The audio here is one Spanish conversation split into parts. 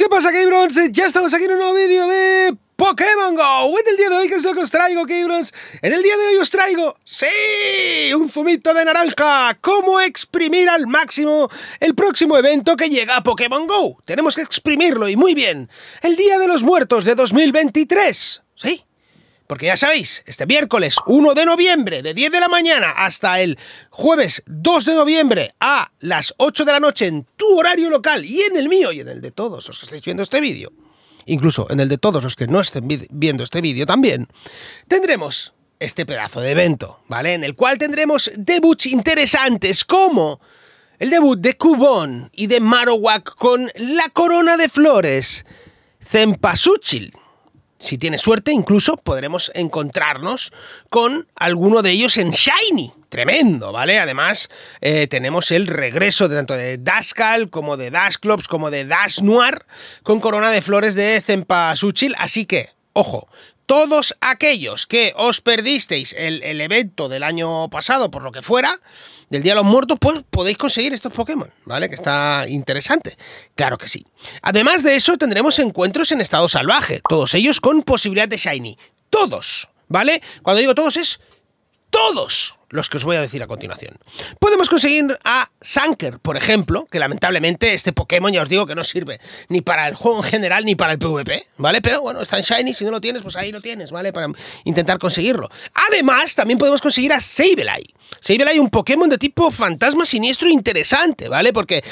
¿Qué pasa, KeyBrons? Ya estamos aquí en un nuevo vídeo de Pokémon GO. En el día de hoy, ¿qué es lo que os traigo, KeyBrons? En el día de hoy os traigo, ¡sí! Un fumito de naranja. Cómo exprimir al máximo el próximo evento que llega a Pokémon GO. Tenemos que exprimirlo, y muy bien. El Día de los Muertos de 2023. ¿Sí? Porque ya sabéis, este miércoles 1 de noviembre, de 10 de la mañana hasta el jueves 2 de noviembre a las 8 de la noche en tu horario local y en el mío y en el de todos los que estáis viendo este vídeo, incluso en el de todos los que no estén viendo este vídeo también, tendremos este pedazo de evento, ¿vale? En el cual tendremos debuts interesantes como el debut de Cubón y de Marowak con La Corona de Flores, Zempasuchil si tiene suerte, incluso podremos encontrarnos con alguno de ellos en Shiny. Tremendo, ¿vale? Además, eh, tenemos el regreso de tanto de Dascal como de Dasklops como de Noir, con corona de flores de suchil Así que, ojo, todos aquellos que os perdisteis el, evento del año pasado, por lo que fuera, del Día de los Muertos, pues podéis conseguir estos Pokémon, ¿vale? Que está interesante. Claro que sí. Además de eso, tendremos encuentros en estado salvaje, todos ellos con posibilidad de Shiny. Todos, ¿vale? Cuando digo todos es todos los que os voy a decir a continuación. Podemos conseguir a Sanker, por ejemplo, que lamentablemente este Pokémon ya os digo que no sirve ni para el juego en general ni para el PvP, ¿vale? Pero bueno, está en Shiny, si no lo tienes, pues ahí lo tienes, ¿vale? Para intentar conseguirlo. Además, también podemos conseguir a Sableye. Sableye, un Pokémon de tipo fantasma siniestro interesante, ¿vale? Porque,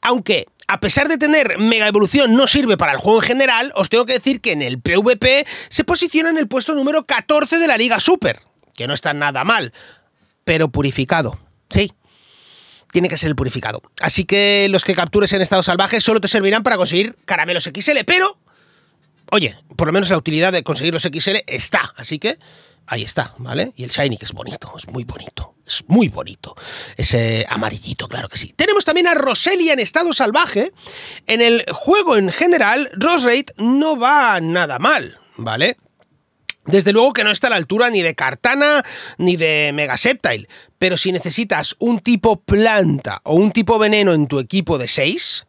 aunque a pesar de tener mega evolución no sirve para el juego en general, os tengo que decir que en el PvP se posiciona en el puesto número 14 de la Liga Super, que no está nada mal pero purificado. Sí. Tiene que ser el purificado. Así que los que captures en estado salvaje solo te servirán para conseguir caramelos XL, pero. Oye, por lo menos la utilidad de conseguir los XL está. Así que ahí está, ¿vale? Y el Shiny, que es bonito, es muy bonito. Es muy bonito. Ese amarillito, claro que sí. Tenemos también a Roselia en estado salvaje. En el juego en general, rate no va nada mal, ¿vale? Desde luego que no está a la altura ni de Cartana ni de Mega Septile. pero si necesitas un tipo planta o un tipo veneno en tu equipo de 6,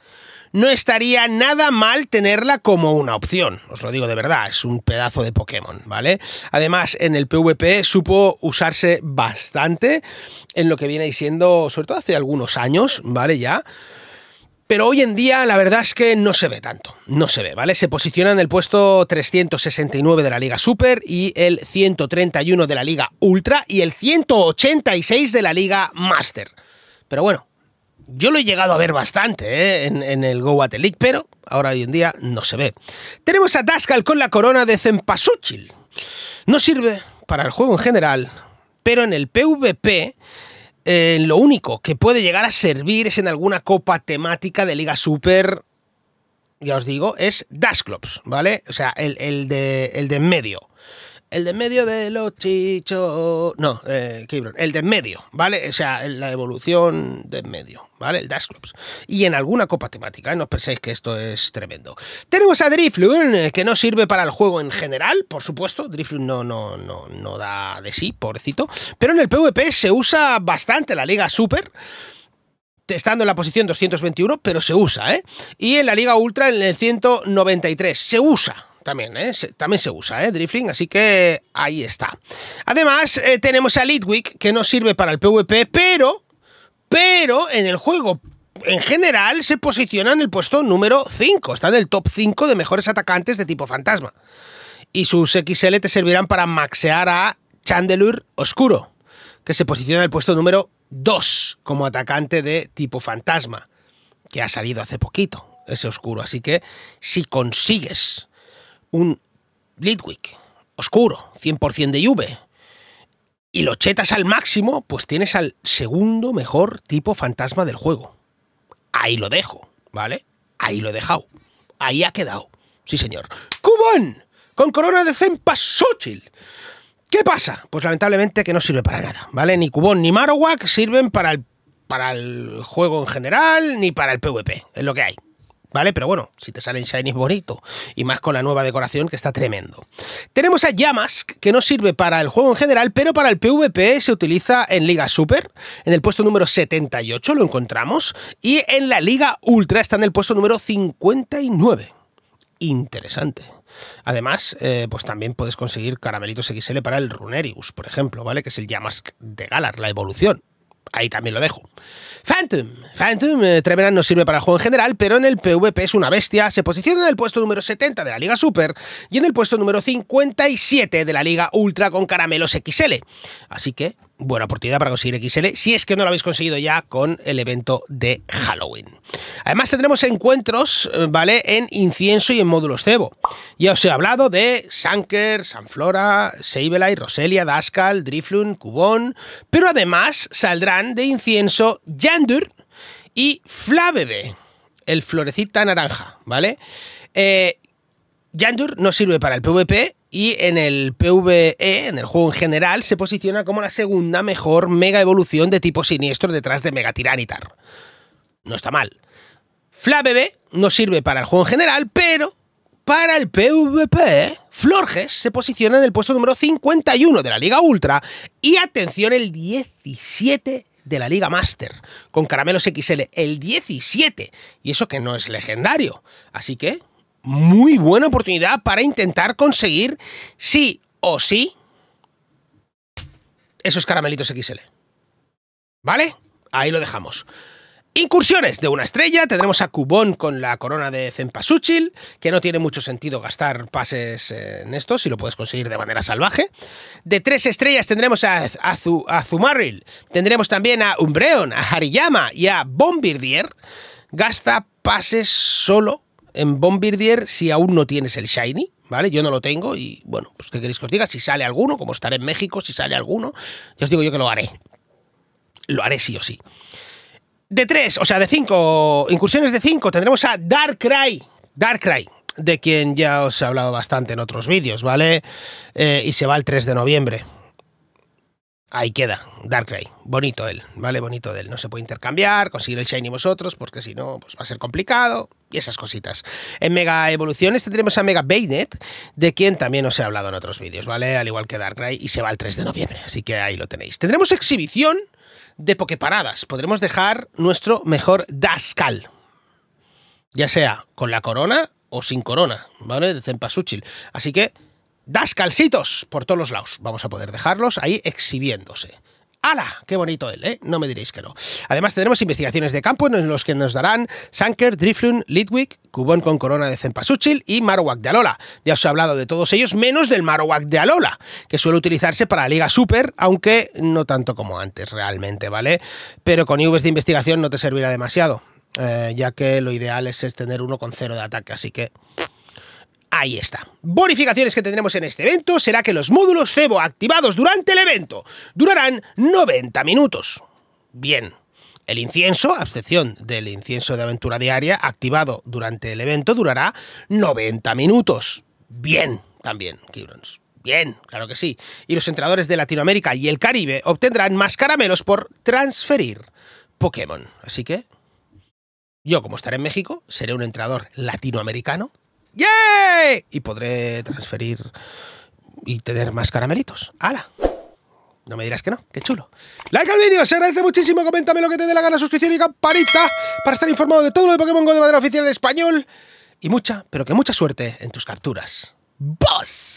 no estaría nada mal tenerla como una opción. Os lo digo de verdad, es un pedazo de Pokémon, ¿vale? Además, en el PvP supo usarse bastante en lo que viene siendo, sobre todo hace algunos años, ¿vale? Ya. Pero hoy en día la verdad es que no se ve tanto, no se ve, ¿vale? Se posiciona en el puesto 369 de la Liga Super y el 131 de la Liga Ultra y el 186 de la Liga Master. Pero bueno, yo lo he llegado a ver bastante ¿eh? en, el Go League, pero ahora hoy en día no se ve. Tenemos a Dascal con la corona de Cempasúchil. No sirve para el juego en general, pero en el PvP lo único que puede llegar a servir es en alguna copa temática de Liga Super, ya os digo, es Dash Clubs, ¿vale? O sea, el, el de, el de en medio. El de medio de los chichos. No, eh, El de medio, ¿vale? O sea, la evolución de medio, ¿vale? El Dash Clubs. Y en alguna copa temática, ¿eh? no os penséis que esto es tremendo. Tenemos a Drifloon, eh, que no sirve para el juego en general, por supuesto. Drifloon no, no, no, no da de sí, pobrecito. Pero en el PvP se usa bastante la Liga Super estando en la posición 221, pero se usa, ¿eh? Y en la Liga Ultra en el 193, se usa, también, ¿eh? también se usa, ¿eh? Drifling, así que ahí está. Además, eh, tenemos a Litwick, que no sirve para el PvP, pero, pero en el juego en general se posiciona en el puesto número 5, está en el top 5 de mejores atacantes de tipo fantasma. Y sus XL te servirán para maxear a Chandelure Oscuro, que se posiciona en el puesto número 2 como atacante de tipo fantasma, que ha salido hace poquito ese oscuro. Así que si consigues un Litwick oscuro, 100% de UV, y lo chetas al máximo, pues tienes al segundo mejor tipo fantasma del juego. Ahí lo dejo, ¿vale? Ahí lo he dejado. Ahí ha quedado. Sí, señor. Cubón, Con corona de sutil ¿Qué pasa? Pues lamentablemente que no sirve para nada, ¿vale? Ni Cubón ni Marowak sirven para el, para el juego en general, ni para el PvP. Es lo que hay. ¿vale? Pero bueno, si te salen es bonito y más con la nueva decoración que está tremendo. Tenemos a Yamask, que no sirve para el juego en general, pero para el PvP se utiliza en Liga Super, en el puesto número 78 lo encontramos, y en la Liga Ultra está en el puesto número 59. Interesante. Además, eh, pues también puedes conseguir caramelitos XL para el Runerius, por ejemplo, ¿vale? Que es el Yamask de Galar, la evolución ahí también lo dejo. Phantom. Phantom, eh, no sirve para el juego en general, pero en el PvP es una bestia. Se posiciona en el puesto número 70 de la Liga Super y en el puesto número 57 de la Liga Ultra con caramelos XL. Así que buena oportunidad para conseguir XL si es que no lo habéis conseguido ya con el evento de Halloween. Además tendremos encuentros, eh, ¿vale? En incienso y en módulos cebo. Ya os he hablado de Sanker, Sanflora, Sableye, Roselia, Daskal, Driflun, Cubón, pero además saldrán de incienso Yandur y Flabebe, el florecita naranja, ¿vale? Eh, Yandur no sirve para el PvP y en el PvE, en el juego en general, se posiciona como la segunda mejor mega evolución de tipo siniestro detrás de Mega Tiranitar. No está mal. Flabebe no sirve para el juego en general, pero para el PvP, Florges se posiciona en el puesto número 51 de la Liga Ultra y atención el 17 de la Liga Master, con caramelos XL el 17, y eso que no es legendario. Así que muy buena oportunidad para intentar conseguir sí o sí esos caramelitos XL. ¿Vale? Ahí lo dejamos. Incursiones de una estrella, tendremos a Cubón con la corona de Zempasuchil, que no tiene mucho sentido gastar pases en esto, si lo puedes conseguir de manera salvaje. De tres estrellas tendremos a, Azu tendremos también a Umbreon, a Hariyama y a Bombardier. Gasta pases solo en Bombardier si aún no tienes el Shiny, ¿vale? Yo no lo tengo y, bueno, pues qué queréis que os diga, si sale alguno, como estaré en México, si sale alguno, ya os digo yo que lo haré. Lo haré sí o sí. De tres, o sea, de cinco, incursiones de cinco, tendremos a Darkrai. Darkrai, de quien ya os he hablado bastante en otros vídeos, ¿vale? Eh, y se va el 3 de noviembre. Ahí queda, Darkrai. Bonito él, ¿vale? Bonito él. No se puede intercambiar, conseguir el Shiny vosotros, porque si no, pues va a ser complicado y esas cositas. En Mega Evoluciones tendremos a Mega Baynet, de quien también os he hablado en otros vídeos, ¿vale? Al igual que Darkrai, y se va el 3 de noviembre, así que ahí lo tenéis. Tendremos exhibición de Poképaradas. Podremos dejar nuestro mejor Dascal, ya sea con la corona o sin corona, ¿vale? De Zempasuchil. Así que, Dascalcitos por todos los lados. Vamos a poder dejarlos ahí exhibiéndose. ¡Hala! ¡Qué bonito él! ¿eh? No me diréis que no. Además, tenemos investigaciones de campo en los que nos darán Sanker, Driflun, Litwick, Cubón con corona de Zempasuchil y Marowak de Alola. Ya os he hablado de todos ellos, menos del Marowak de Alola, que suele utilizarse para la Liga Super, aunque no tanto como antes realmente, ¿vale? Pero con IVs de investigación no te servirá demasiado. Eh, ya que lo ideal es tener uno con cero de ataque, así que Ahí está. Bonificaciones que tendremos en este evento será que los módulos cebo activados durante el evento durarán 90 minutos. Bien. El incienso, a excepción del incienso de aventura diaria, activado durante el evento durará 90 minutos. Bien, también, Kibrons. Bien, claro que sí. Y los entrenadores de Latinoamérica y el Caribe obtendrán más caramelos por transferir Pokémon. Así que yo, como estaré en México, seré un entrenador latinoamericano Yay! Y podré transferir y tener más caramelitos. ¡Hala! No me dirás que no, qué chulo. Like al vídeo, se agradece muchísimo, coméntame lo que te dé la gana, suscripción y campanita para estar informado de todo lo de Pokémon GO de manera oficial en español. Y mucha, pero que mucha suerte en tus capturas. ¡Boss!